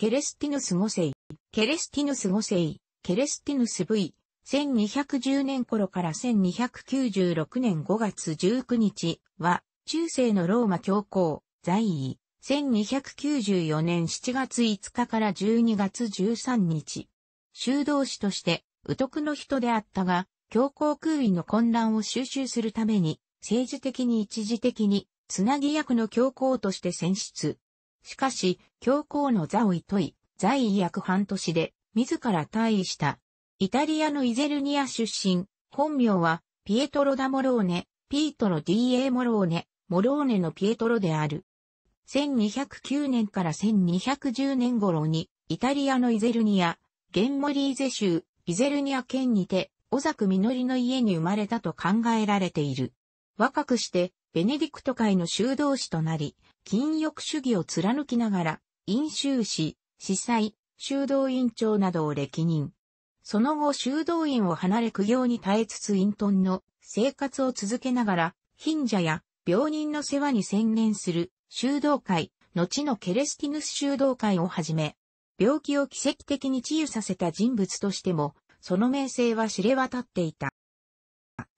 ケレスティヌス5世、ケレスティヌス5世、ケレスティヌス V、1210年頃から1296年5月19日は、中世のローマ教皇、在位、1294年7月5日から12月13日。修道士として、宇徳の人であったが、教皇空位の混乱を収集するために、政治的に一時的に、つなぎ役の教皇として選出。しかし、教皇の座を厭い、在位約半年で、自ら退位した。イタリアのイゼルニア出身、本名は、ピエトロ・ダ・モローネ、ピートロ・ディエ・モローネ、モローネのピエトロである。1209年から1210年頃に、イタリアのイゼルニア、ゲンモリーゼ州、イゼルニア県にて、小作実の家に生まれたと考えられている。若くして、ベネディクト会の修道士となり、禁欲主義を貫きながら、飲酒士、司祭、修道院長などを歴任。その後修道院を離れ苦行に耐えつつ隠遁の生活を続けながら、貧者や病人の世話に専念する修道会、後のケレスティヌス修道会をはじめ、病気を奇跡的に治癒させた人物としても、その名声は知れ渡っていた。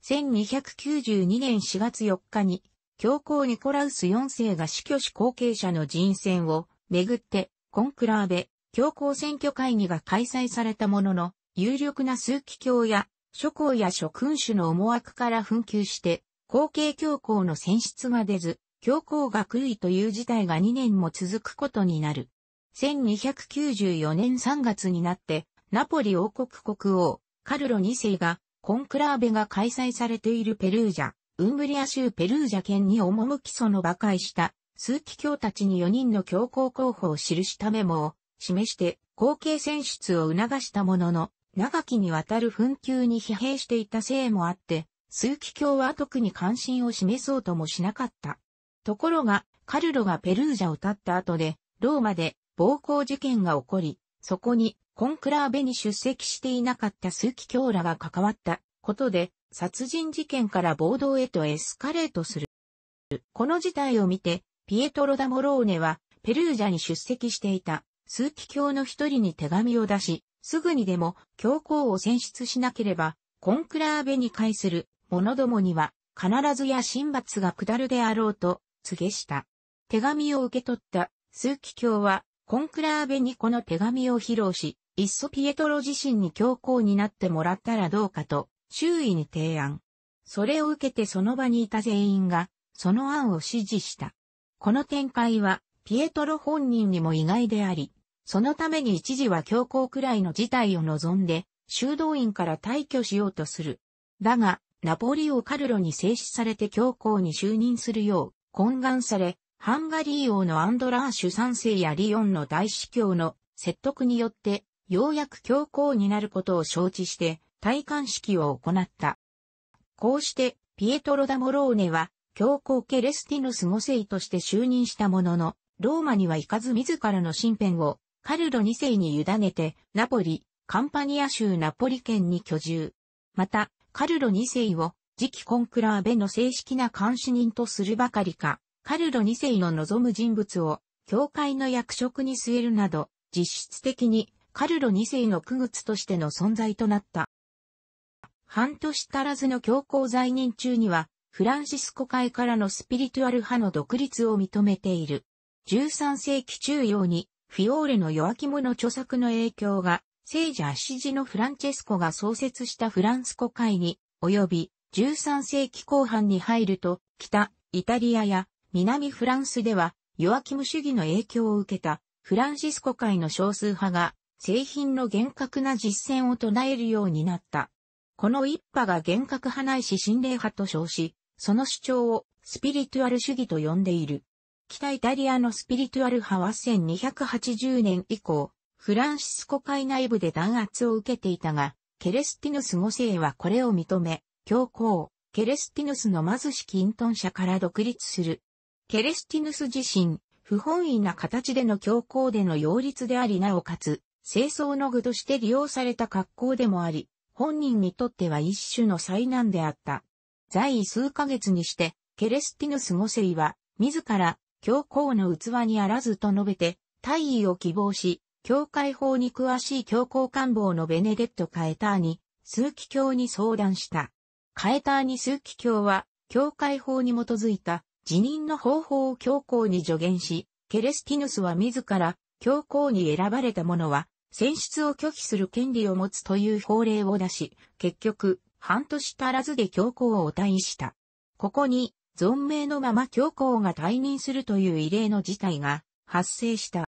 1292年4月4日に、教皇ニコラウス4世が死去し後継者の人選をめぐって、コンクラーベ、教皇選挙会議が開催されたものの、有力な枢機教や、諸侯や諸君主の思惑から紛糾して、後継教皇の選出が出ず、教皇が空いという事態が2年も続くことになる。1294年3月になって、ナポリ王国国王、カルロ2世がコンクラーベが開催されているペルージャ、ウンブリア州ペルージャ県に赴きその馬会した数奇教たちに4人の強行候補を記したメモを示して後継選出を促したものの、長きにわたる紛糾に疲弊していたせいもあって、数奇教は特に関心を示そうともしなかった。ところが、カルロがペルージャを立った後で、ローマで暴行事件が起こり、そこにコンクラーベに出席していなかった数奇教らが関わったことで、殺人事件から暴動へとエスカレートする。この事態を見て、ピエトロ・ダ・モローネは、ペルージャに出席していた、数奇教の一人に手紙を出し、すぐにでも教皇を選出しなければ、コンクラーベに会する者どもには、必ずや神罰が下るであろうと、告げした。手紙を受け取った、数奇教は、コンクラーベにこの手紙を披露し、いっそピエトロ自身に教皇になってもらったらどうかと、周囲に提案。それを受けてその場にいた全員が、その案を支持した。この展開は、ピエトロ本人にも意外であり、そのために一時は教皇くらいの事態を望んで、修道院から退去しようとする。だが、ナポリオ・カルロに制止されて教皇に就任するよう懇願され、ハンガリー王のアンドラーシュ三世やリヨンの大司教の説得によってようやく教皇になることを承知して、戴冠式を行った。こうして、ピエトロ・ダ・モローネは、教皇ケレスティヌス5世として就任したものの、ローマには行かず自らの身辺を、カルロ2世に委ねて、ナポリ、カンパニア州ナポリ県に居住。また、カルロ2世を、次期コンクラーベの正式な監視人とするばかりか、カルロ2世の望む人物を、教会の役職に据えるなど、実質的にカルロ2世の区靴としての存在となった。半年足らずの教皇在任中には、フランシスコ会からのスピリチュアル派の独立を認めている。13世紀中央に、フィオーレの弱き者著作の影響が、聖者足地のフランチェスコが創設したフランスコ会に、及び、13世紀後半に入ると、北、イタリアや南フランスでは、弱き無主義の影響を受けたフランシスコ会の少数派が製品の厳格な実践を唱えるようになった。この一派が厳格派ないし心霊派と称し、その主張をスピリチュアル主義と呼んでいる。北イタリアのスピリチュアル派は1280年以降、フランシスコ会内部で弾圧を受けていたが、ケレスティヌス5世はこれを認め、教皇、ケレスティヌスの貧しき隠遁者から独立する。ケレスティヌス自身、不本意な形での教皇での擁立でありなおかつ、清掃の具として利用された格好でもあり、本人にとっては一種の災難であった。在位数ヶ月にして、ケレスティヌス・五世は、自ら、教皇の器にあらずと述べて、退位を希望し、教会法に詳しい教皇官房のベネデット・カエターに、数機教に相談した。カエターに数機教は、教会法に基づいた辞任の方法を教皇に助言し、ケレスティヌスは自ら、教皇に選ばれた者は、選出を拒否する権利を持つという法令を出し、結局、半年足らずで教皇を退位した。ここに、存命のまま教皇が退任するという異例の事態が発生した。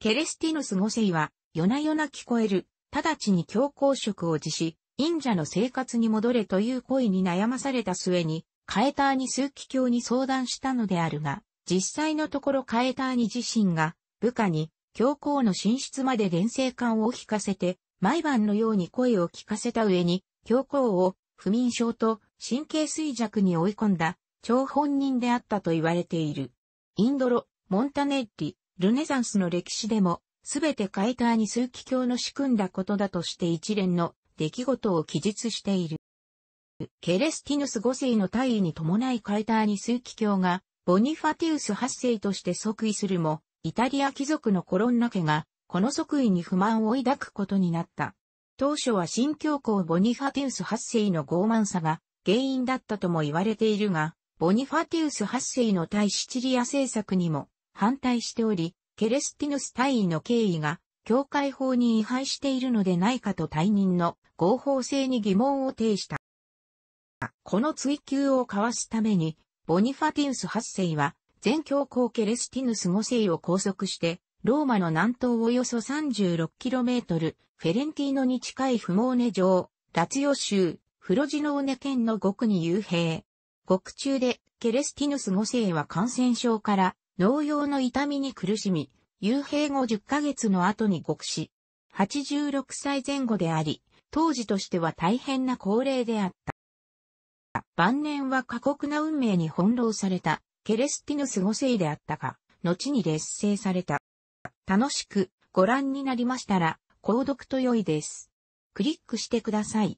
ケレスティヌス5世は、夜な夜な聞こえる、直ちに教皇職を辞し、忍者の生活に戻れという声に悩まされた末に、カエターニ枢機卿に相談したのであるが、実際のところカエターニ自身が部下に教皇の寝室まで電声管を引かせて、毎晩のように声を聞かせた上に、教皇を不眠症と神経衰弱に追い込んだ、張本人であったと言われている。インドロ、モンタネッリ、ルネザンスの歴史でも、すべてカイターに数奇教の仕組んだことだとして一連の出来事を記述している。ケレスティヌス5世の退位に伴いカイターに数奇教が、ボニファティウス8世として即位するも、イタリア貴族のコロンナ家が、この即位に不満を抱くことになった。当初は新教皇ボニファティウス8世の傲慢さが原因だったとも言われているが、ボニファティウス8世の対シチリア政策にも反対しており、ケレスティヌス大尉の経緯が教会法に違反しているのでないかと退任の合法性に疑問を呈した。この追求を交わすために、ボニファティウス8世は全教皇ケレスティヌス5世を拘束して、ローマの南東およそ 36km、フェレンティーノに近いフモーネ城、ラツヨ州、フロジノーネ県の極に幽閉。獄中で、ケレスティヌス5世は感染症から、農用の痛みに苦しみ、幽閉後10ヶ月の後に獄死。86歳前後であり、当時としては大変な高齢であった。晩年は過酷な運命に翻弄された。ケレスティヌス5世であったが、後に劣勢された。楽しくご覧になりましたら、購読と良いです。クリックしてください。